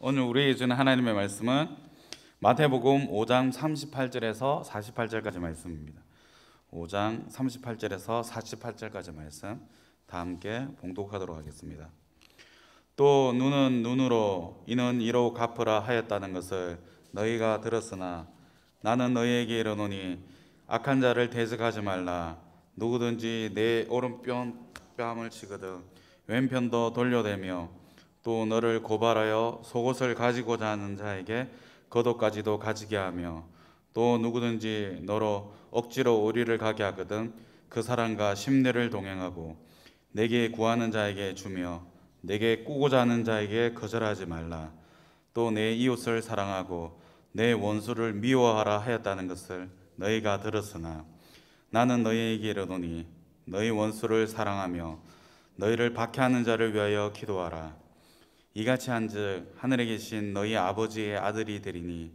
오늘 우리에게 주는 하나님의 말씀은 마태복음 5장 38절에서 48절까지 말씀입니다. 5장 38절에서 48절까지 말씀 다 함께 봉독하도록 하겠습니다. 또 눈은 눈으로 이는 이로 갚으라 하였다는 것을 너희가 들었으나 나는 너희에게 이르노니 악한 자를 대적하지 말라 누구든지 내 오른편 뺨을 치거든 왼편도 돌려대며 또 너를 고발하여 속옷을 가지고자 하는 자에게 겉옷까지도 가지게 하며 또 누구든지 너로 억지로 오리를 가게 하거든 그 사람과 심례를 동행하고 내게 구하는 자에게 주며 내게 꾸고자 하는 자에게 거절하지 말라 또 내 이웃을 사랑하고 내 원수를 미워하라 하였다는 것을 너희가 들었으나 나는 너희에게 이르노니 너희 원수를 사랑하며 너희를 박해하는 자를 위하여 기도하라 이같이 한즉 하늘에 계신 너희 아버지의 아들이 되리니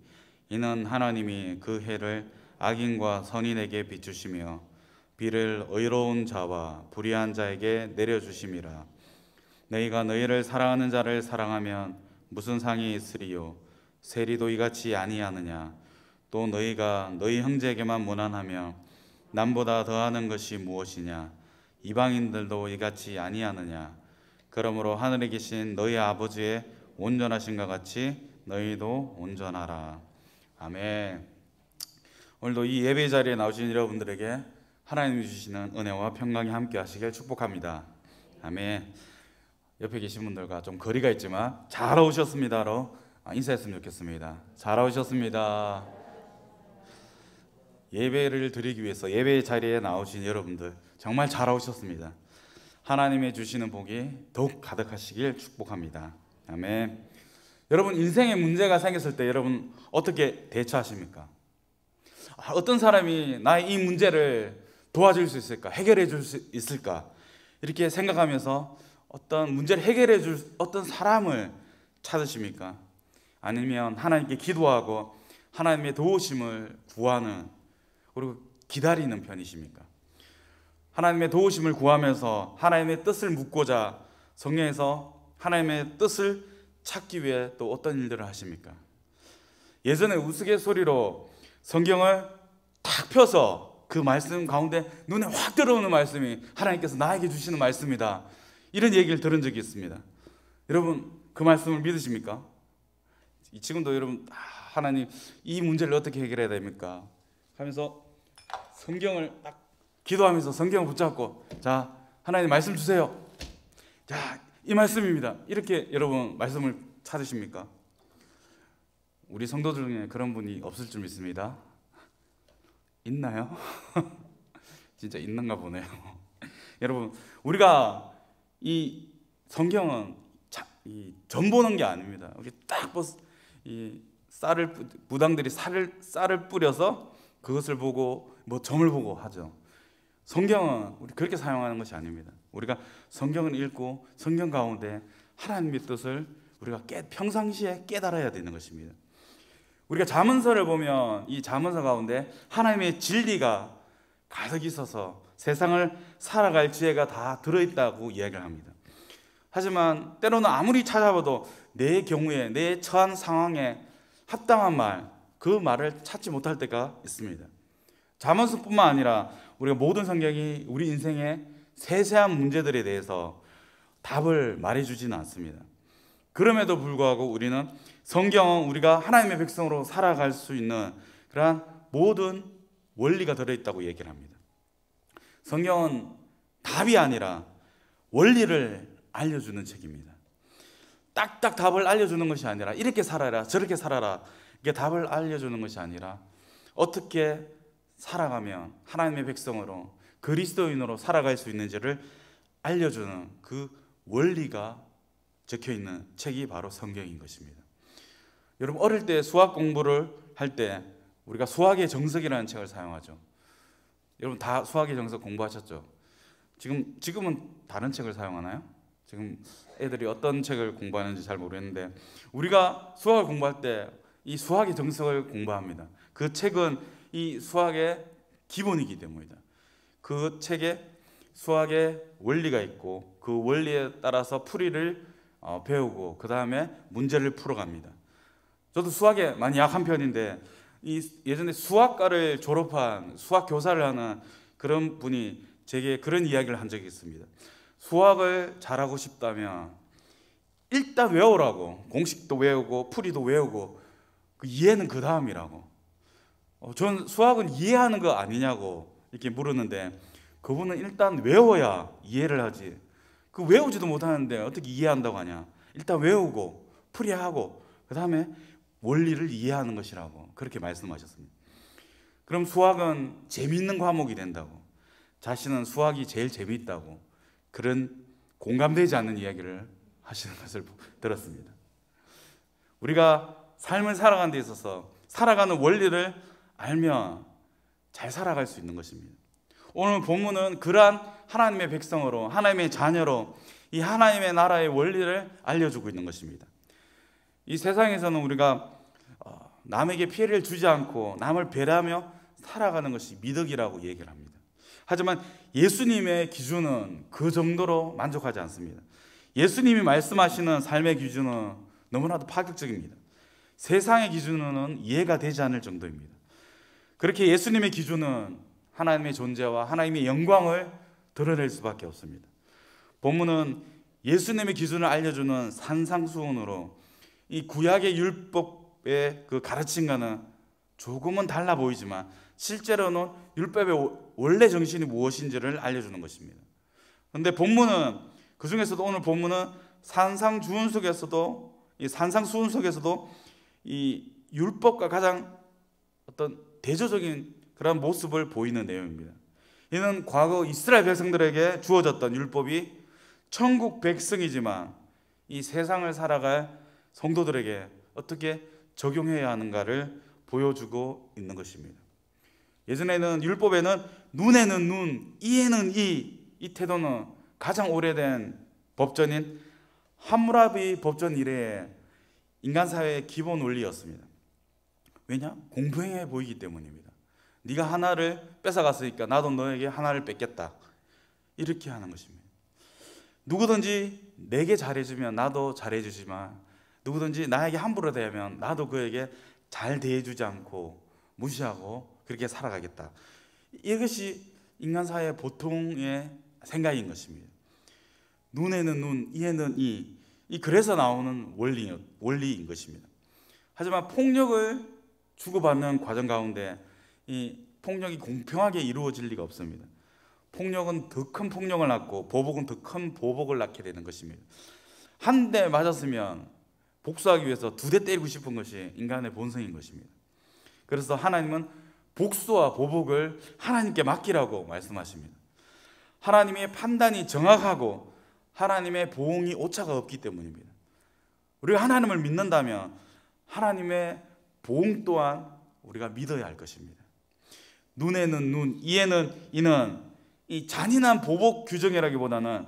이는 하나님이 그 해를 악인과 선인에게 비추시며 비를 의로운 자와 불의한 자에게 내려주심이라 너희가 너희를 사랑하는 자를 사랑하면 무슨 상이 있으리요 세리도 이같이 아니하느냐 또 너희가 너희 형제에게만 무난하며 남보다 더하는 것이 무엇이냐 이방인들도 이같이 아니하느냐 그러므로 하늘에 계신 너희 아버지의 온전하신가 같이 너희도 온전하라. 아멘. 오늘도 이 예배 자리에 나오신 여러분들에게 하나님이 주시는 은혜와 평강이 함께 하시길 축복합니다. 아멘. 옆에 계신 분들과 좀 거리가 있지만 잘 오셨습니다로 아, 인사했으면 좋겠습니다. 잘 오셨습니다. 예배를 드리기 위해서 예배 자리에 나오신 여러분들 정말 잘 오셨습니다. 하나님의 주시는 복이 더욱 가득하시길 축복합니다. 아멘. 여러분 인생에 문제가 생겼을 때 여러분 어떻게 대처하십니까? 아, 어떤 사람이 나의 이 문제를 도와줄 수 있을까? 해결해 줄 수 있을까? 이렇게 생각하면서 어떤 문제를 해결해 줄 어떤 사람을 찾으십니까? 아니면 하나님께 기도하고 하나님의 도우심을 구하는 그리고 기다리는 편이십니까? 하나님의 도우심을 구하면서 하나님의 뜻을 묻고자 성령에서 하나님의 뜻을 찾기 위해 또 어떤 일들을 하십니까? 예전에 우스갯소리로 성경을 탁 펴서 그 말씀 가운데 눈에 확 들어오는 말씀이 하나님께서 나에게 주시는 말씀이다. 이런 얘기를 들은 적이 있습니다. 여러분 그 말씀을 믿으십니까? 지금도 여러분 아, 하나님 이 문제를 어떻게 해결해야 됩니까? 하면서 성경을 딱 기도하면서 성경을 붙잡고 자 하나님 말씀 주세요. 자이 말씀입니다. 이렇게 여러분 말씀을 찾으십니까? 우리 성도 중에 그런 분이 없을 줄 믿습니다. 있나요? 진짜 있는가 보네요. 여러분 우리가 이 성경은 자, 이, 전 보는 게 아닙니다. 우리 딱 벗, 이 쌀을 부당들이 쌀을 쌀을 뿌려서 그것을 보고 뭐 점을 보고 하죠. 성경은 우리 그렇게 사용하는 것이 아닙니다. 우리가 성경을 읽고 성경 가운데 하나님의 뜻을 우리가 깨, 평상시에 깨달아야 되는 것입니다. 우리가 자문서를 보면 이 자문서 가운데 하나님의 진리가 가득 있어서 세상을 살아갈 지혜가 다 들어있다고 이야기를 합니다. 하지만 때로는 아무리 찾아봐도 내 경우에 내 처한 상황에 합당한 말, 그 말을 찾지 못할 때가 있습니다. 자문서뿐만 아니라 우리가 모든 성경이 우리 인생의 세세한 문제들에 대해서 답을 말해주지는 않습니다. 그럼에도 불구하고 우리는 성경은 우리가 하나님의 백성으로 살아갈 수 있는 그러한 모든 원리가 들어있다고 얘기를 합니다. 성경은 답이 아니라 원리를 알려주는 책입니다. 딱딱 답을 알려주는 것이 아니라 이렇게 살아라 저렇게 살아라 이게 답을 알려주는 것이 아니라 어떻게 살아가며 하나님의 백성으로 그리스도인으로 살아갈 수 있는지를 알려주는 그 원리가 적혀 있는 책이 바로 성경인 것입니다. 여러분 어릴 때 수학 공부를 할 때 우리가 수학의 정석이라는 책을 사용하죠. 여러분 다 수학의 정석 공부하셨죠? 지금 지금은 다른 책을 사용하나요? 지금 애들이 어떤 책을 공부하는지 잘 모르겠는데 우리가 수학을 공부할 때 이 수학의 정석을 공부합니다. 그 책은 이 수학의 기본이기 때문이다. 그 책에 수학의 원리가 있고 그 원리에 따라서 풀이를 어, 배우고 그 다음에 문제를 풀어갑니다. 저도 수학에 많이 약한 편인데 이 예전에 수학과를 졸업한 수학 교사를 하는 그런 분이 제게 그런 이야기를 한 적이 있습니다. 수학을 잘하고 싶다면 일단 외우라고 공식도 외우고 풀이도 외우고 그 이해는 그 다음이라고 어, 전 수학은 이해하는 거 아니냐고 이렇게 물었는데 그분은 일단 외워야 이해를 하지. 그 외우지도 못하는데 어떻게 이해한다고 하냐. 일단 외우고 풀이하고 그 다음에 원리를 이해하는 것이라고 그렇게 말씀하셨습니다. 그럼 수학은 재미있는 과목이 된다고. 자신은 수학이 제일 재미있다고 그런 공감되지 않는 이야기를 하시는 것을 들었습니다. 우리가 삶을 살아가는 데 있어서 살아가는 원리를 알면 잘 살아갈 수 있는 것입니다. 오늘 본문은 그러한 하나님의 백성으로 하나님의 자녀로 이 하나님의 나라의 원리를 알려주고 있는 것입니다. 이 세상에서는 우리가 어, 남에게 피해를 주지 않고 남을 배려하며 살아가는 것이 미덕이라고 얘기를 합니다. 하지만 예수님의 기준은 그 정도로 만족하지 않습니다. 예수님이 말씀하시는 삶의 기준은 너무나도 파격적입니다. 세상의 기준은 이해가 되지 않을 정도입니다. 그렇게 예수님의 기준은 하나님의 존재와 하나님의 영광을 드러낼 수밖에 없습니다. 본문은 예수님의 기준을 알려주는 산상수훈으로 이 구약의 율법의 그 가르침과는 조금은 달라 보이지만 실제로는 율법의 원래 정신이 무엇인지를 알려주는 것입니다. 그런데 본문은 그 중에서도 오늘 본문은 산상주운 속에서도 이 산상수훈 속에서도 이 율법과 가장 어떤 대조적인 그런 모습을 보이는 내용입니다. 이는 과거 이스라엘 백성들에게 주어졌던 율법이 천국 백성이지만 이 세상을 살아갈 성도들에게 어떻게 적용해야 하는가를 보여주고 있는 것입니다. 예전에는 율법에는 눈에는 눈, 이에는 이, 이 태도는 가장 오래된 법전인 함무라비 법전 이래의 인간 사회의 기본 원리였습니다. 왜냐? 공평해 보이기 때문입니다. 네가 하나를 뺏어갔으니까 나도 너에게 하나를 뺏겠다. 이렇게 하는 것입니다. 누구든지 내게 잘해주면 나도 잘해주지만 누구든지 나에게 함부로 대하면 나도 그에게 잘 대해주지 않고 무시하고 그렇게 살아가겠다. 이것이 인간 사회 보통의 생각인 것입니다. 눈에는 눈, 이에는 이. 이 그래서 나오는 원리, 원리인 것입니다. 하지만 폭력을 주고받는 과정 가운데 이 폭력이 공평하게 이루어질 리가 없습니다. 폭력은 더 큰 폭력을 낳고 보복은 더 큰 보복을 낳게 되는 것입니다. 한 대 맞았으면 복수하기 위해서 두 대 때리고 싶은 것이 인간의 본성인 것입니다. 그래서 하나님은 복수와 보복을 하나님께 맡기라고 말씀하십니다. 하나님의 판단이 정확하고 하나님의 보응이 오차가 없기 때문입니다. 우리가 하나님을 믿는다면 하나님의 보응 또한 우리가 믿어야 할 것입니다. 눈에는 눈, 이에는 이는 이 잔인한 보복 규정이라기보다는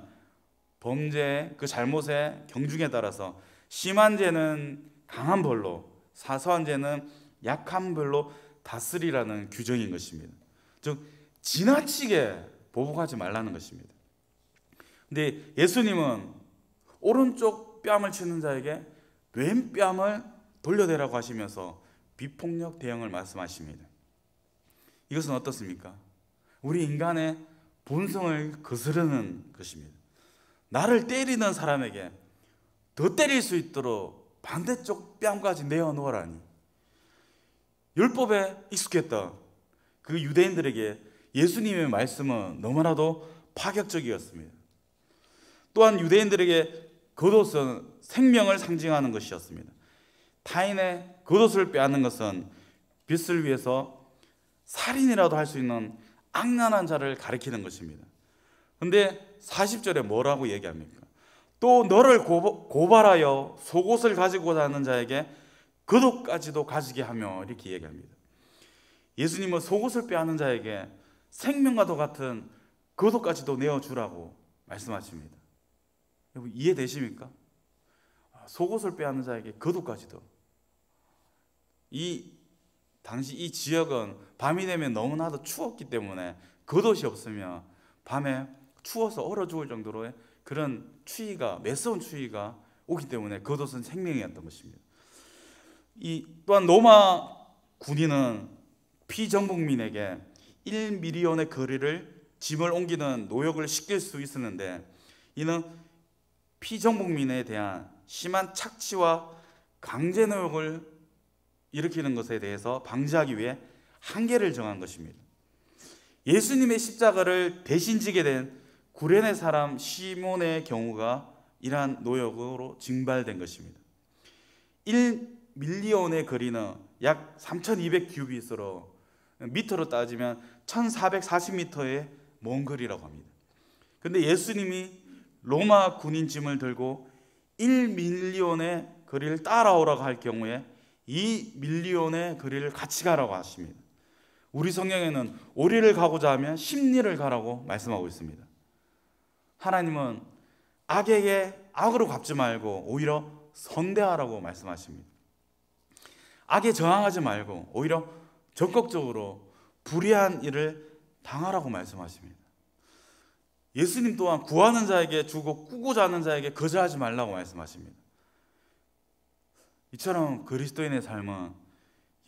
범죄 그 잘못의 경중에 따라서 심한 죄는 강한 벌로 사소한 죄는 약한 벌로 다스리라는 규정인 것입니다. 즉 지나치게 보복하지 말라는 것입니다. 근데 예수님은 오른쪽 뺨을 치는 자에게 왼 뺨을 돌려대라고 하시면서 비폭력 대응을 말씀하십니다. 이것은 어떻습니까? 우리 인간의 본성을 거스르는 것입니다. 나를 때리는 사람에게 더 때릴 수 있도록 반대쪽 뺨까지 내어놓으라니. 율법에 익숙했던 그 유대인들에게 예수님의 말씀은 너무나도 파격적이었습니다. 또한 유대인들에게 겉옷은 생명을 상징하는 것이었습니다. 타인의 그것을 빼앗는 것은 빛을 위해서 살인이라도 할 수 있는 악랄한 자를 가리키는 것입니다. 근데 40절에 뭐라고 얘기합니까? 또 너를 고발하여 속옷을 가지고자 하는 자에게 그도까지도 가지게 하며 이렇게 얘기합니다. 예수님은 속옷을 빼앗는 자에게 생명과도 같은 그도까지도 내어주라고 말씀하십니다. 여러분 이해되십니까? 아, 속옷을 빼앗는 자에게 그도까지도 이 당시 이 지역은 밤이 되면 너무나도 추웠기 때문에 겉옷이 그 없으면 밤에 추워서 얼어 죽을 정도로의 그런 추위가 매서운 추위가 오기 때문에 겉옷은 그 생명이었던 것입니다. 이 또한 로마 군인은 피정복민에게 1미리온의 거리를 짐을 옮기는 노역을 시킬 수 있었는데 이는 피정복민에 대한 심한 착취와 강제 노역을 일으키는 것에 대해서 방지하기 위해 한계를 정한 것입니다. 예수님의 십자가를 대신 지게 된 구레네 사람 시몬의 경우가 이러한 노역으로 증발된 것입니다. 1밀리온의 거리는 약 3,200규빗으로 미터로 따지면 1,440미터의 먼 거리라고 합니다. 근데 예수님이 로마 군인 짐을 들고 1밀리온의 거리를 따라오라고 할 경우에 이 밀리온의 거리를 같이 가라고 하십니다. 우리 성경에는 오리를 가고자 하면 심리를 가라고 말씀하고 있습니다. 하나님은 악에게 악으로 갚지 말고 오히려 선대하라고 말씀하십니다. 악에 저항하지 말고 오히려 적극적으로 불의한 일을 당하라고 말씀하십니다. 예수님 또한 구하는 자에게 주고 꾸고자 는 자에게 거절하지 말라고 말씀하십니다. 이처럼 그리스도인의 삶은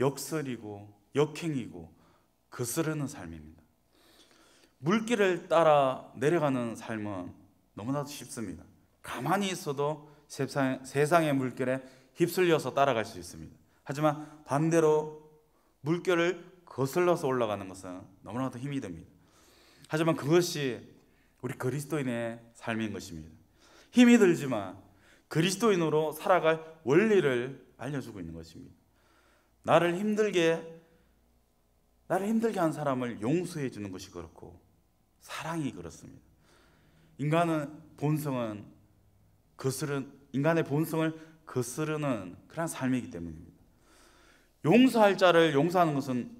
역설이고 역행이고 거스르는 삶입니다. 물길을 따라 내려가는 삶은 너무나도 쉽습니다. 가만히 있어도 세상, 의 물결에 휩쓸려서 따라갈 수 있습니다. 하지만 반대로 물결을 거슬러서 올라가는 것은 너무나도 힘이 듭니다. 하지만 그것이 우리 그리스도인의 삶인 것입니다. 힘이 들지만 그리스도인으로 살아갈 원리를 알려주고 있는 것입니다. 나를 힘들게 나를 힘들게 한 사람을 용서해 주는 것이 그렇고 사랑이 그렇습니다. 인간은 본성은 거스른 인간의 본성을 거스르는 그런 삶이기 때문입니다. 용서할 자를 용서하는 것은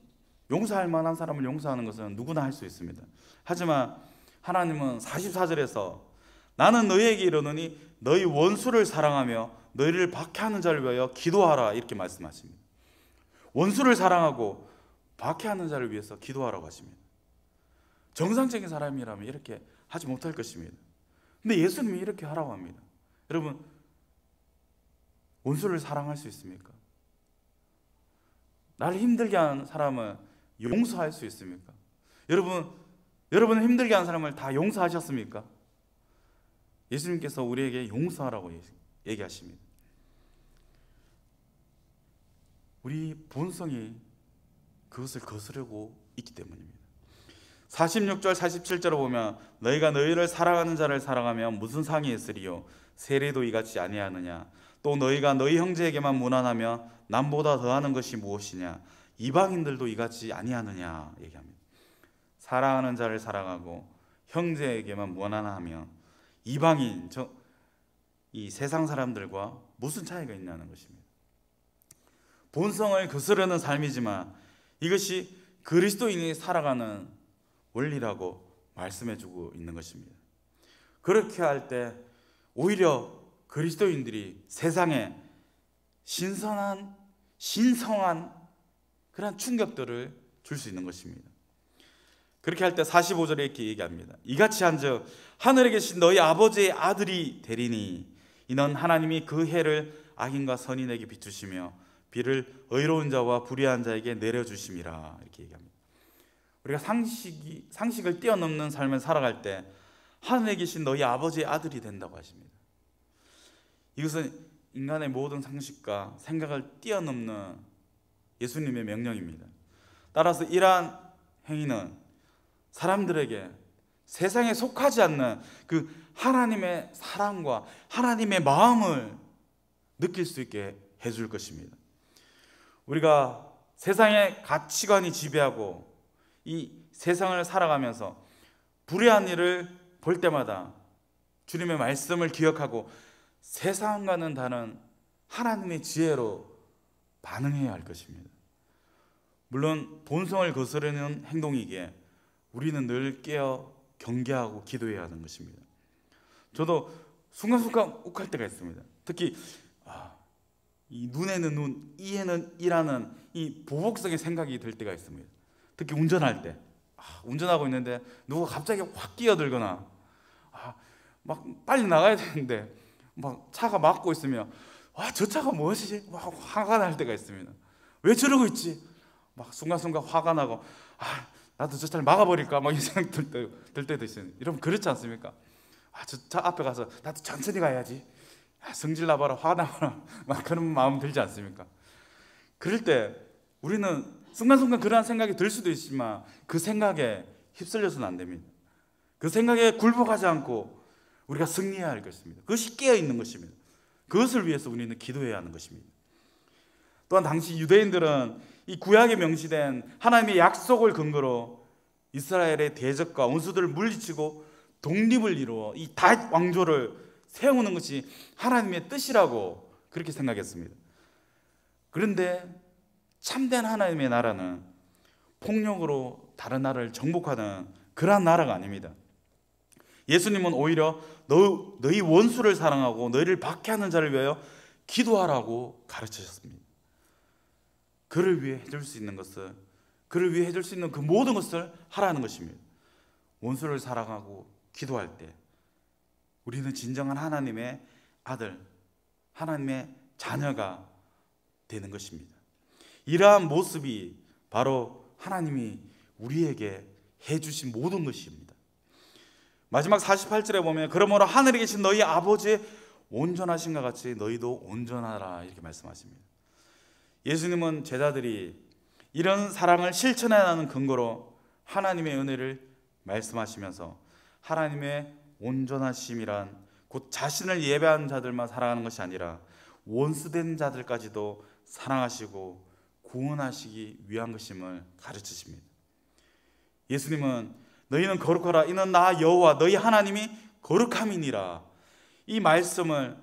용서할 만한 사람을 용서하는 것은 누구나 할 수 있습니다. 하지만 하나님은 44절에서 나는 너에게 이르노니 너희 원수를 사랑하며 너희를 박해하는 자를 위하여 기도하라 이렇게 말씀하십니다. 원수를 사랑하고 박해하는 자를 위해서 기도하라고 하십니다. 정상적인 사람이라면 이렇게 하지 못할 것입니다. 근데 예수님이 이렇게 하라고 합니다. 여러분 원수를 사랑할 수 있습니까? 나를 힘들게 한 사람을 용서할 수 있습니까? 여러분 여러분 힘들게 한 사람을 다 용서하셨습니까? 예수님께서 우리에게 용서하라고 얘기하십니다. 우리 본성이 그것을 거스르고 있기 때문입니다. 46절 47절을 보면 너희가 너희를 사랑하는 자를 사랑하면 무슨 상이 있으리요 세례도 이같이 아니하느냐 또 너희가 너희 형제에게만 무난하며 남보다 더하는 것이 무엇이냐 이방인들도 이같이 아니하느냐 얘기합니다. 사랑하는 자를 사랑하고 형제에게만 무난하며 이방인 저이 세상 사람들과 무슨 차이가 있냐는 것입니다. 본성을 거스르는 삶이지만 이것이 그리스도인이 살아가는 원리라고 말씀해주고 있는 것입니다. 그렇게 할 때 오히려 그리스도인들이 세상에 신선한 신성한 그런 충격들을 줄 수 있는 것입니다. 그렇게 할 때 45절에 이렇게 얘기합니다. 이같이 한즉 하늘에 계신 너희 아버지의 아들이 되리니 이는 하나님이 그 해를 악인과 선인에게 비추시며 비를 의로운 자와 불의한 자에게 내려 주심이라 이렇게 얘기합니다. 우리가 상식이 상식을 뛰어넘는 삶을 살아갈 때 하늘에 계신 너희 아버지의 아들이 된다고 하십니다. 이것은 인간의 모든 상식과 생각을 뛰어넘는 예수님의 명령입니다. 따라서 이러한 행위는 사람들에게 세상에 속하지 않는 그 하나님의 사랑과 하나님의 마음을 느낄 수 있게 해줄 것입니다. 우리가 세상의 가치관이 지배하고 이 세상을 살아가면서 불의한 일을 볼 때마다 주님의 말씀을 기억하고 세상과는 다른 하나님의 지혜로 반응해야 할 것입니다. 물론 본성을 거스르는 행동이기에 우리는 늘 깨어 경계하고 기도해야 하는 것입니다. 저도 순간순간 욱할 때가 있습니다. 특히 아, 이 눈에는 눈, 이에는 이라는 이 보복성의 생각이 들 때가 있습니다. 특히 운전할 때 아, 운전하고 있는데 누가 갑자기 확 끼어들거나 아, 막 빨리 나가야 되는데 막 차가 막고 있으면 와저 아, 차가 뭐지? 막 화가 날 때가 있습니다. 왜 저러고 있지? 막 순간순간 화가 나고 아 나도 저 차를 막아버릴까 막이 생각 들, 때, 들 때도 있어요. 여러분 그렇지 않습니까? 아, 저, 저 앞에 가서 나도 천천히 가야지. 아, 성질 나봐라 화나봐라 막 그런 마음 들지 않습니까? 그럴 때 우리는 순간순간 그러한 생각이 들 수도 있지만 그 생각에 휩쓸려서는 안 됩니다. 그 생각에 굴복하지 않고 우리가 승리해야 할 것입니다. 그것이 깨어 있는 것입니다. 그것을 위해서 우리는 기도해야 하는 것입니다. 또한 당시 유대인들은 이 구약에 명시된 하나님의 약속을 근거로 이스라엘의 대적과 원수들을 물리치고 독립을 이루어 이닷 왕조를 세우는 것이 하나님의 뜻이라고 그렇게 생각했습니다. 그런데 참된 하나님의 나라는 폭력으로 다른 나라를 정복하는 그러한 나라가 아닙니다. 예수님은 오히려 너, 너희 원수를 사랑하고 너희를 박해하는 자를 위하여 기도하라고 가르치셨습니다. 그를 위해 해줄 수 있는 것을 그를 위해 해줄 수 있는 그 모든 것을 하라는 것입니다. 원수를 사랑하고 기도할 때 우리는 진정한 하나님의 아들, 하나님의 자녀가 되는 것입니다. 이러한 모습이 바로 하나님이 우리에게 해주신 모든 것입니다. 마지막 48절에 보면 그러므로 하늘에 계신 너희 아버지의 온전하신가 같이 너희도 온전하라 이렇게 말씀하십니다. 예수님은 제자들이 이런 사랑을 실천하는 해야 근거로 하나님의 은혜를 말씀하시면서 하나님의 온전하심이란 곧 자신을 예배하는 자들만 사랑하는 것이 아니라 원수된 자들까지도 사랑하시고 구원하시기 위한 것임을 가르치십니다. 예수님은 너희는 거룩하라 이는 나 여호와 너희 하나님이 거룩함이니라 이 말씀을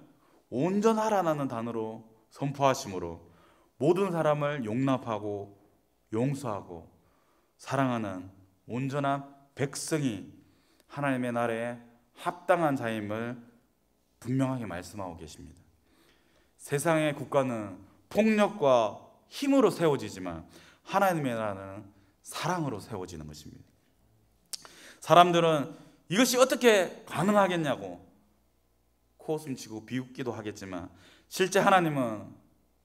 온전하라는 라 단어로 선포하심으로 모든 사람을 용납하고 용서하고 사랑하는 온전한 백성이 하나님의 나라에 합당한 자임을 분명하게 말씀하고 계십니다. 세상의 국가는 폭력과 힘으로 세워지지만 하나님의 나라는 사랑으로 세워지는 것입니다. 사람들은 이것이 어떻게 가능하겠냐고 코웃음 치고 비웃기도 하겠지만 실제 하나님은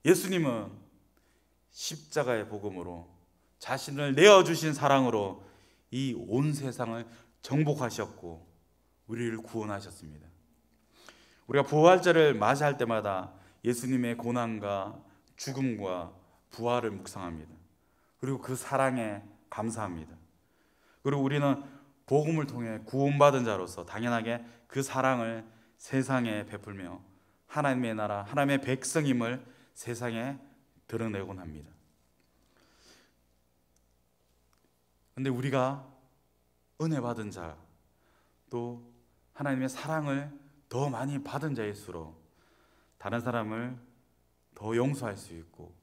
예수님은 십자가의 복음으로 자신을 내어주신 사랑으로 이 온 세상을 정복하셨고 우리를 구원하셨습니다. 우리가 부활절을 맞이할 때마다 예수님의 고난과 죽음과 부활을 묵상합니다. 그리고 그 사랑에 감사합니다. 그리고 우리는 복음을 통해 구원받은 자로서 당연하게 그 사랑을 세상에 베풀며 하나님의 나라, 하나님의 백성임을 세상에 드러내곤 합니다. 근데 우리가 은혜 받은 자, 또 하나님의 사랑을 더 많이 받은 자일수록 다른 사람을 더 용서할 수 있고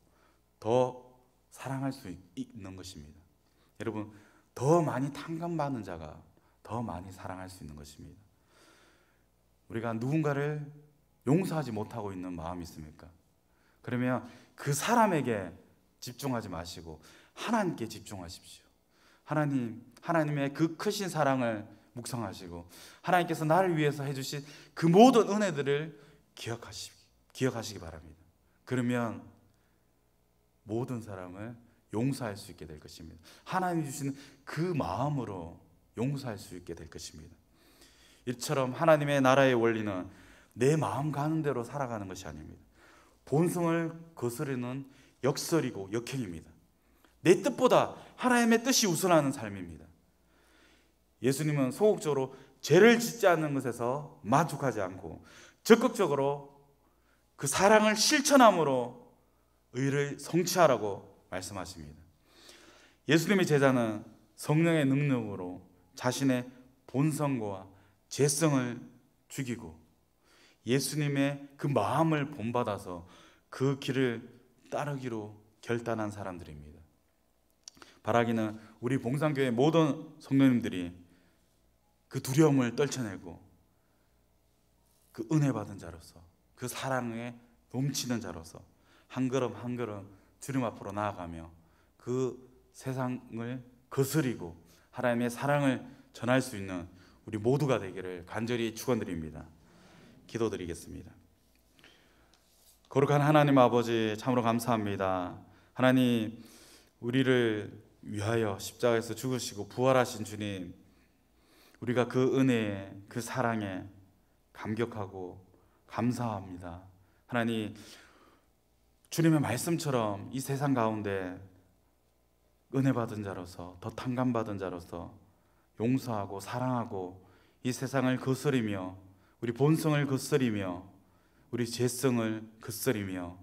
더 사랑할 수 있는 것입니다. 여러분, 더 많이 탕감받는 자가 더 많이 사랑할 수 있는 것입니다. 우리가 누군가를 용서하지 못하고 있는 마음이 있습니까? 그러면 그 사람에게 집중하지 마시고 하나님께 집중하십시오. 하나님, 하나님의 그 크신 사랑을 묵상하시고 하나님께서 나를 위해서 해주신 그 모든 은혜들을 기억하시, 기억하시기 바랍니다. 그러면 모든 사람을 용서할 수 있게 될 것입니다. 하나님 주시는 그 마음으로 용서할 수 있게 될 것입니다. 이처럼 하나님의 나라의 원리는 내 마음 가는 대로 살아가는 것이 아닙니다. 본성을 거스르는 역설이고 역행입니다. 내 뜻보다 하나님의 뜻이 우선하는 삶입니다. 예수님은 소극적으로 죄를 짓지 않는 것에서 만족하지 않고 적극적으로 그 사랑을 실천함으로 의를 성취하라고 말씀하십니다. 예수님의 제자는 성령의 능력으로 자신의 본성과 죄성을 죽이고 예수님의 그 마음을 본받아서 그 길을 따르기로 결단한 사람들입니다. 바라기는 우리 봉산교회 모든 성도님들이 그 두려움을 떨쳐내고 그 은혜 받은 자로서 그 사랑에 넘치는 자로서 한 걸음 한 걸음 주님 앞으로 나아가며 그 세상을 거스리고 하나님의 사랑을 전할 수 있는 우리 모두가 되기를 간절히 축원드립니다. 기도드리겠습니다. 거룩한 하나님 아버지 참으로 감사합니다. 하나님 우리를 위하여 십자가에서 죽으시고 부활하신 주님 우리가 그 은혜에 그 사랑에 감격하고 감사합니다. 하나님 주님의 말씀처럼 이 세상 가운데 은혜 받은 자로서 더 탕감 받은 자로서 용서하고 사랑하고 이 세상을 거스리며 우리 본성을 거스리며 우리 죄성을 거스리며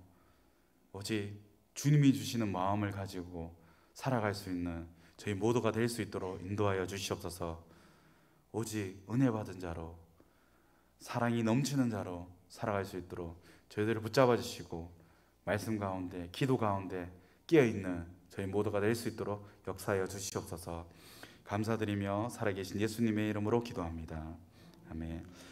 오직 주님이 주시는 마음을 가지고 살아갈 수 있는 저희 모두가 될 수 있도록 인도하여 주시옵소서. 오직 은혜 받은 자로 사랑이 넘치는 자로 살아갈 수 있도록 저희들을 붙잡아 주시고 말씀 가운데 기도 가운데 끼어 있는 저희 모두가 될 수 있도록 역사하여 주시옵소서. 감사드리며 살아계신 예수님의 이름으로 기도합니다. 아멘.